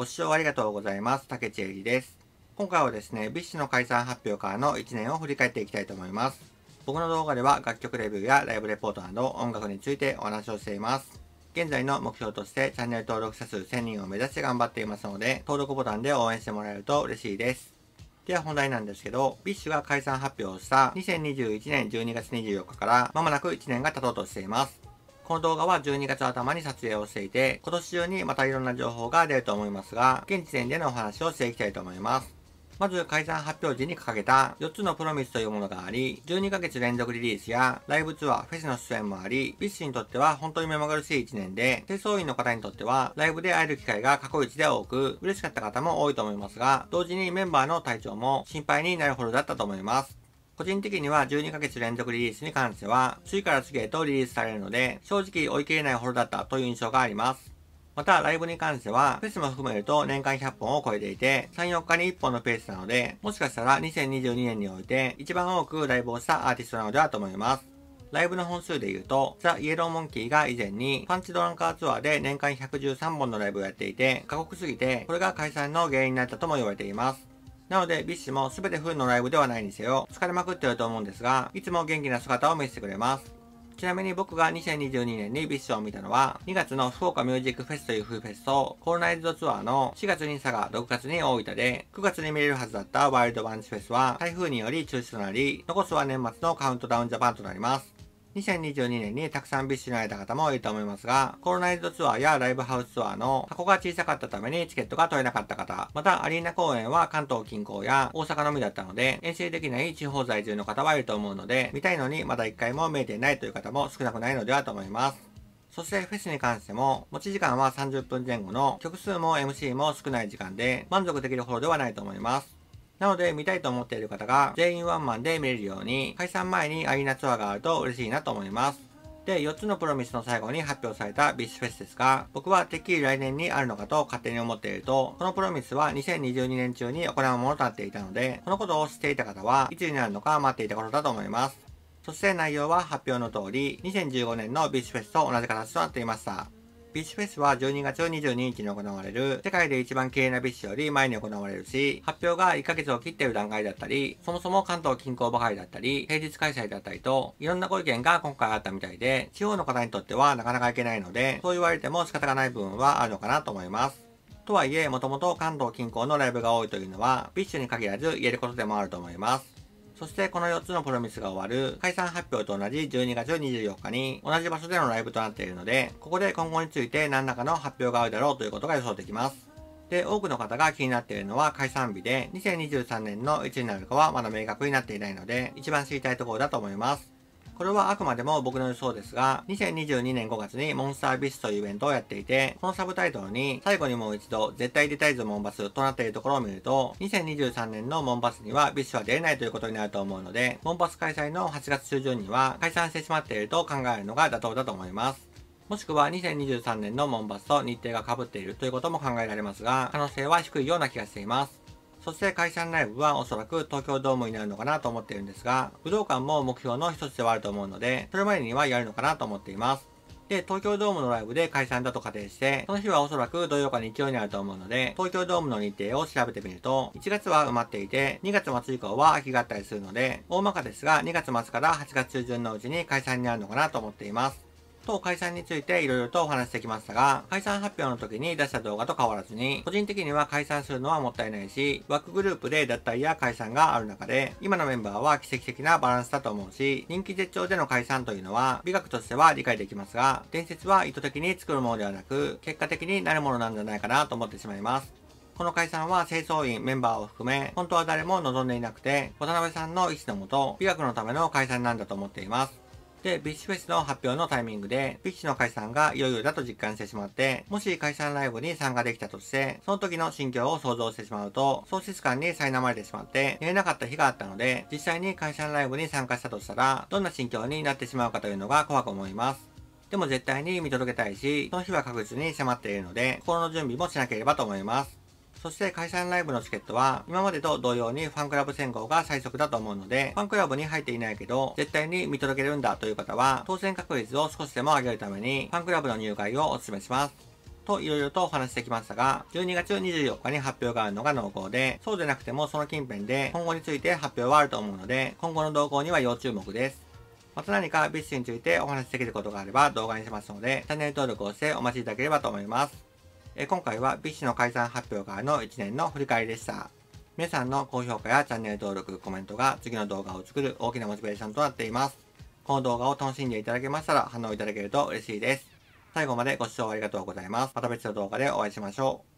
ご視聴ありがとうございます。竹内恵里です。今回はですね、BiSH の解散発表からの1年を振り返っていきたいと思います。僕の動画では楽曲レビューやライブレポートなど音楽についてお話をしています。現在の目標としてチャンネル登録者数1000人を目指して頑張っていますので、登録ボタンで応援してもらえると嬉しいです。では本題なんですけど、BiSH が解散発表した2021年12月24日からまもなく1年が経とうとしています。この動画は12月頭に撮影をしていて、今年中にまたいろんな情報が出ると思いますが、現時点でのお話をしていきたいと思います。まず解散発表時に掲げた4つのプロミスというものがあり、12ヶ月連続リリースやライブツアー、フェスの出演もあり、BiSH にとっては本当に目まぐるしい1年で、清掃員の方にとってはライブで会える機会が過去一で多く、嬉しかった方も多いと思いますが、同時にメンバーの体調も心配になるほどだったと思います。個人的には12ヶ月連続リリースに関しては、次から次へとリリースされるので、正直追い切れないほどだったという印象があります。また、ライブに関しては、フェスも含めると年間100本を超えていて、3、4日に1本のペースなので、もしかしたら2022年において、一番多くライブをしたアーティストなのではと思います。ライブの本数で言うと、ザ・イエローモンキーが以前にパンチドランカーツアーで年間113本のライブをやっていて、過酷すぎて、これが解散の原因になったとも言われています。なので、BiSH も全てフンのライブではないにせよ、疲れまくってると思うんですが、いつも元気な姿を見せてくれます。ちなみに僕が2022年に BiSH を見たのは、2月の福岡ミュージックフェスというーフェスと、コーナイズドツアーの4月に佐賀、6月に大分で、9月に見れるはずだったワイルドバンチフェスは、台風により中止となり、残すは年末のカウントダウンジャパンとなります。2022年にたくさんビッシュに会えた方も多いと思いますが、コロナイドツアーやライブハウスツアーの箱が小さかったためにチケットが取れなかった方、またアリーナ公演は関東近郊や大阪のみだったので、遠征できない地方在住の方はいると思うので、見たいのにまだ1回も見えていないという方も少なくないのではと思います。そしてフェスに関しても、持ち時間は30分前後の曲数も MC も少ない時間で満足できるほどではないと思います。なので見たいと思っている方が全員ワンマンで見れるように解散前にアリーナツアーがあると嬉しいなと思います。で、4つのプロミスの最後に発表されたビスフェスですが、僕はてっきり来年にあるのかと勝手に思っていると、このプロミスは2022年中に行うものとなっていたので、このことを知っていた方はいつになるのか待っていたことだと思います。そして内容は発表の通り、2015年のビスフェスと同じ形となっていました。ビッシュフェスは12月22日に行われる、世界で一番綺麗なビッシュより前に行われるし、発表が1ヶ月を切っている段階だったり、そもそも関東近郊バハだったり、平日開催だったりと、いろんなご意見が今回あったみたいで、地方の方にとってはなかなか行けないので、そう言われても仕方がない部分はあるのかなと思います。とはいえ、もともと関東近郊のライブが多いというのは、ビッシュに限らず言えることでもあると思います。そしてこの4つのプロミスが終わる解散発表と同じ12月24日に同じ場所でのライブとなっているので、ここで今後について何らかの発表があるだろうということが予想できます。で、多くの方が気になっているのは解散日で、2023年のいつになるかはまだ明確になっていないので、一番知りたいところだと思います。これはあくまでも僕の予想ですが、2022年5月にモンスタービスというイベントをやっていて、このサブタイトルに最後にもう一度絶対出たいぞモンバスとなっているところを見ると、2023年のモンバスにはビスは出れないということになると思うので、モンバス開催の8月中旬には解散してしまっていると考えるのが妥当だと思います。もしくは2023年のモンバスと日程が被っているということも考えられますが、可能性は低いような気がしています。そして解散ライブはおそらく東京ドームになるのかなと思ってるんですが、武道館も目標の一つではあると思うので、それまでにはやるのかなと思っています。で、東京ドームのライブで解散だと仮定して、その日はおそらく土曜日に勢いになると思うので、東京ドームの日程を調べてみると、1月は埋まっていて、2月末以降は空きがあったりするので、大まかですが、2月末から8月中旬のうちに解散になるのかなと思っています。当解散について色々とお話してきましたが、解散発表の時に出した動画と変わらずに、個人的には解散するのはもったいないし、枠グループで脱退や解散がある中で、今のメンバーは奇跡的なバランスだと思うし、人気絶頂での解散というのは、美学としては理解できますが、伝説は意図的に作るものではなく、結果的になるものなんじゃないかなと思ってしまいます。この解散は清掃員、メンバーを含め、本当は誰も望んでいなくて、渡辺さんの意思のもと、美学のための解散なんだと思っています。で、ビッシュフェスの発表のタイミングで、ビッシュの解散がいよいよだと実感してしまって、もし解散ライブに参加できたとして、その時の心境を想像してしまうと、喪失感に苛まれてしまって、寝れなかった日があったので、実際に解散ライブに参加したとしたら、どんな心境になってしまうかというのが怖く思います。でも絶対に見届けたいし、その日は確実に迫っているので、心の準備もしなければと思います。そして解散ライブのチケットは、今までと同様にファンクラブ選考が最速だと思うので、ファンクラブに入っていないけど、絶対に見届けるんだという方は、当選確率を少しでも上げるために、ファンクラブの入会をお勧めします。といろいろとお話してきましたが、12月24日に発表があるのが濃厚で、そうでなくてもその近辺で今後について発表はあると思うので、今後の動向には要注目です。また何か BiSH についてお話しできることがあれば動画にしますので、チャンネル登録をしてお待ちいただければと思います。え今回は BiSH の解散発表からの1年の振り返りでした。皆さんの高評価やチャンネル登録、コメントが次の動画を作る大きなモチベーションとなっています。この動画を楽しんでいただけましたら反応いただけると嬉しいです。最後までご視聴ありがとうございます。また別の動画でお会いしましょう。